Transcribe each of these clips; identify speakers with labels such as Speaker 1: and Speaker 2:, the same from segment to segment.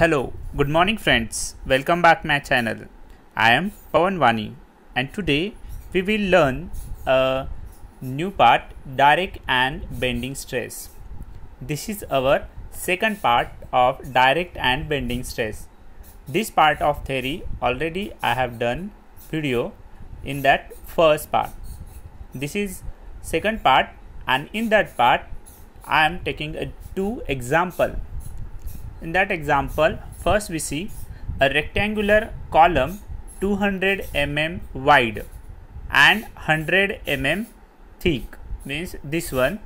Speaker 1: Hello, good morning friends. Welcome back my channel. I am Pawan Vani and today we will learn a new part direct and bending stress. This is our second part of direct and bending stress. This part of theory already I have done video in that first part. This is second part and in that part I am taking a two example in that example, first we see a rectangular column 200 mm wide and 100 mm thick means this one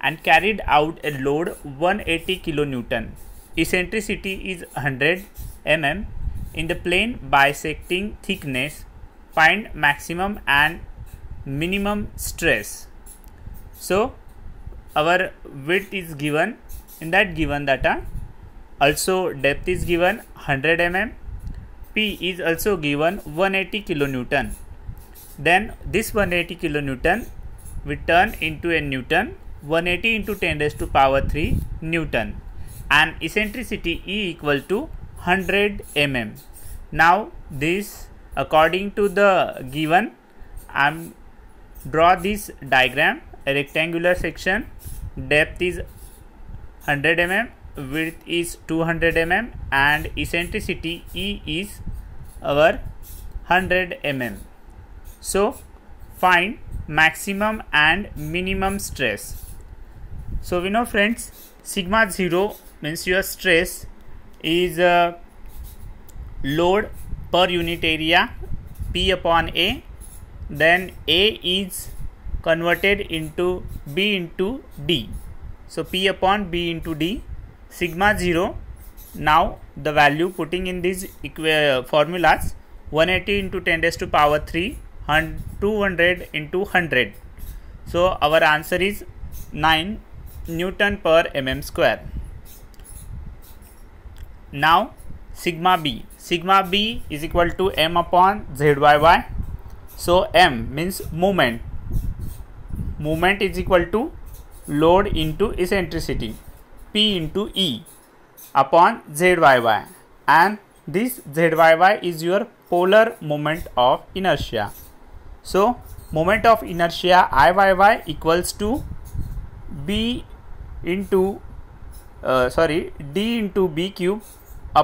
Speaker 1: and carried out a load 180 kilonewton. Eccentricity is 100 mm. In the plane bisecting thickness, find maximum and minimum stress. So, our width is given in that given data also depth is given 100 mm. P is also given 180 kilonewton. Then this 180 kilonewton we turn into a newton 180 into 10 raised to power 3 newton and eccentricity E equal to 100 mm. Now this according to the given I am draw this diagram a rectangular section depth is 100 mm width is 200 mm and eccentricity E is our 100 mm. So find maximum and minimum stress. So we know friends sigma 0 means your stress is a uh, load per unit area P upon A then A is converted into B into D. So P upon B into D sigma 0 now the value putting in these uh, formulas 180 into 10 raised to power 3 200 into 100 so our answer is 9 newton per mm square now sigma b sigma b is equal to m upon zyy so m means moment moment is equal to load into eccentricity P into E upon ZYY and this ZYY is your polar moment of inertia. So, moment of inertia IYY equals to B into uh, sorry D into B cube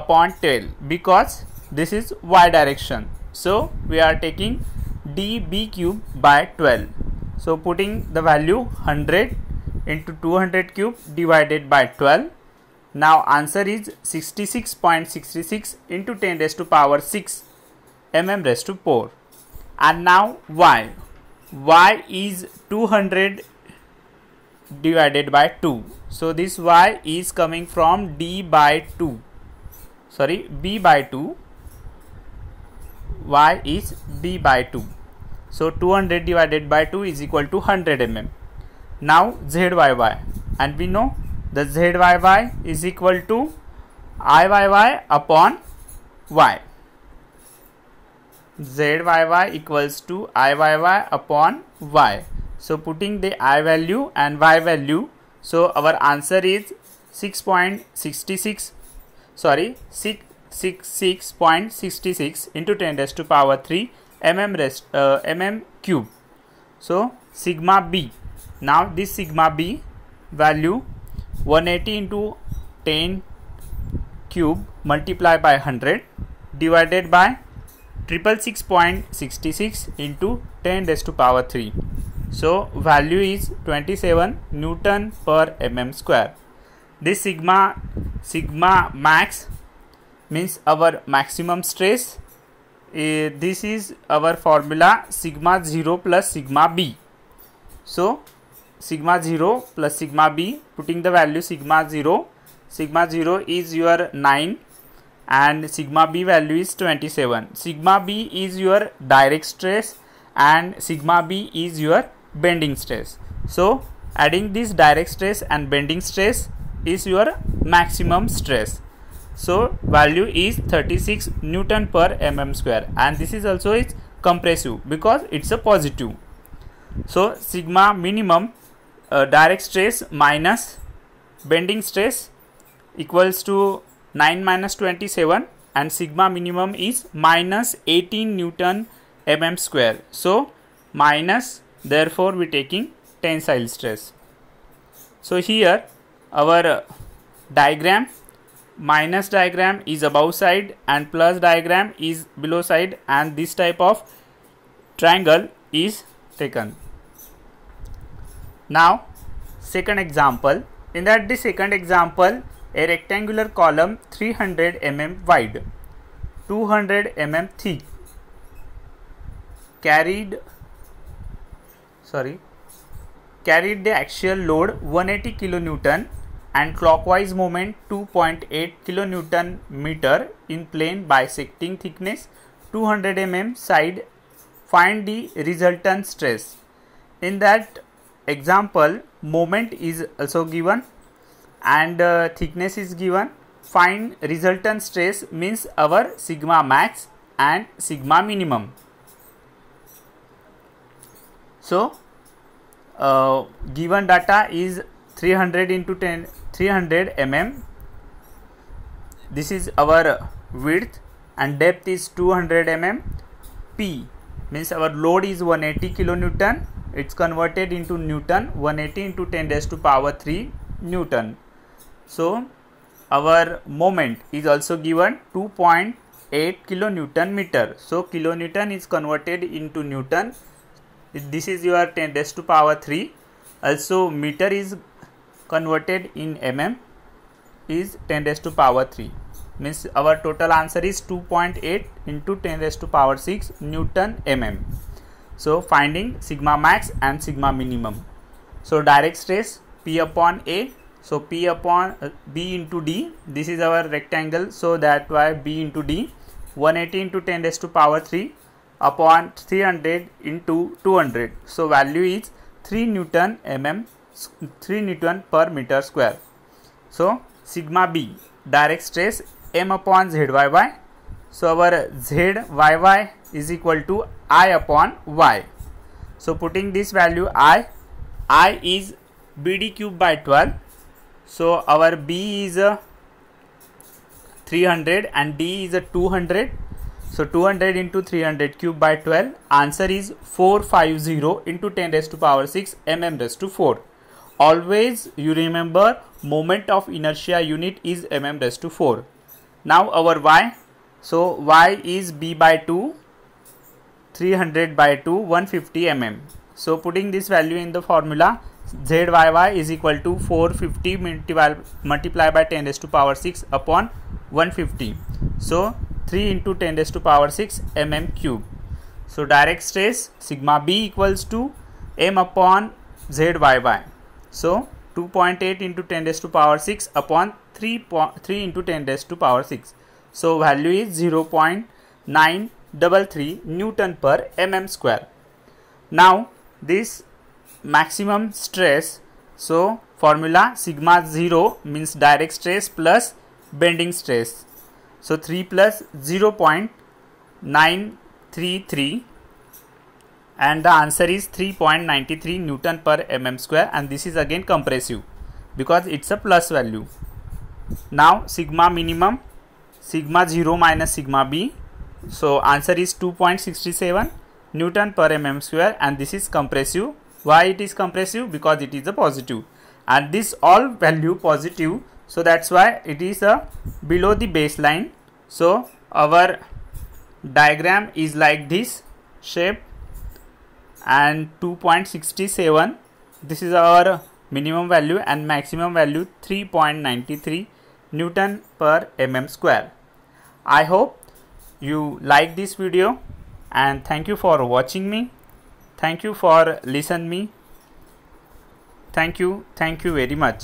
Speaker 1: upon tail because this is y direction. So, we are taking dB cube by 12. So, putting the value 100 into 200 cube divided by 12. Now answer is 66.66 into 10 raised to power 6 mm raised to 4. And now y. y is 200 divided by 2. So this y is coming from d by 2. Sorry, b by 2. y is b by 2. So 200 divided by 2 is equal to 100 mm now ZYY and we know the ZYY is equal to IYY upon Y. ZYY equals to IYY upon Y. So putting the I value and Y value, so our answer is 6.66, sorry 666.66 into 10 raised to power 3 mm, rest, uh, mm cube. So sigma B now this sigma b value 180 into 10 cube multiplied by 100 divided by 666.66 into 10 raised to power 3. So value is 27 Newton per mm square. This sigma sigma max means our maximum stress. Uh, this is our formula sigma 0 plus sigma b. So sigma 0 plus sigma b putting the value sigma 0 sigma 0 is your 9 and sigma b value is 27 sigma b is your direct stress and sigma b is your bending stress so adding this direct stress and bending stress is your maximum stress so value is 36 newton per mm square and this is also its compressive because it's a positive so sigma minimum uh, direct stress minus bending stress equals to 9 minus 27 and sigma minimum is minus 18 newton mm square. So, minus therefore we taking tensile stress. So, here our uh, diagram minus diagram is above side and plus diagram is below side and this type of triangle is taken. Now second example in that the second example a rectangular column 300 mm wide 200 mm thick carried sorry carried the axial load 180 kilonewton and clockwise moment 2.8 kilonewton meter in plane bisecting thickness 200 mm side find the resultant stress in that example moment is also given and uh, thickness is given find resultant stress means our sigma max and sigma minimum so uh, given data is 300 into 10 300 mm this is our width and depth is 200 mm p means our load is 180 kilonewton it's converted into newton 180 into 10 raised to power 3 newton so our moment is also given 2.8 kilonewton meter so kilonewton is converted into newton this is your 10 raised to power 3 also meter is converted in mm is 10 raised to power 3 means our total answer is 2.8 into 10 raised to power 6 newton mm so finding sigma max and sigma minimum. So direct stress P upon A. So P upon uh, B into D. This is our rectangle. So that why B into D. 180 into 10 raised to power 3 upon 300 into 200. So value is 3 Newton mm 3 Newton per meter square. So sigma B direct stress M upon ZYY. So our ZYY is equal to i upon y. So putting this value i, i is bd cube by 12. So our b is a uh, 300 and d is a uh, 200. So 200 into 300 cube by 12 answer is 450 into 10 raised to power 6 mm raised to 4. Always you remember moment of inertia unit is mm raised to 4. Now our y so y is b by 2 300 by 2 150 mm. So putting this value in the formula ZYY is equal to 450 multiply, by 10 raised to power 6 upon 150. So 3 into 10 raised to power 6 mm cube. So direct stress sigma B equals to m upon ZYY. So 2.8 into 10 raised to power 6 upon 3, 3 into 10 raised to power 6. So value is 0.9 33 Newton per mm square. Now this maximum stress so formula sigma 0 means direct stress plus bending stress. So 3 plus 0.933 and the answer is 3.93 Newton per mm square and this is again compressive because it's a plus value. Now sigma minimum sigma 0 minus sigma b so answer is 2.67 Newton per mm square and this is compressive. Why it is compressive? Because it is a positive and this all value positive. So that's why it is a below the baseline. So our diagram is like this shape and 2.67 this is our minimum value and maximum value 3.93 newton per mm square i hope you like this video and thank you for watching me. Thank you for listen me. Thank you. Thank you very much.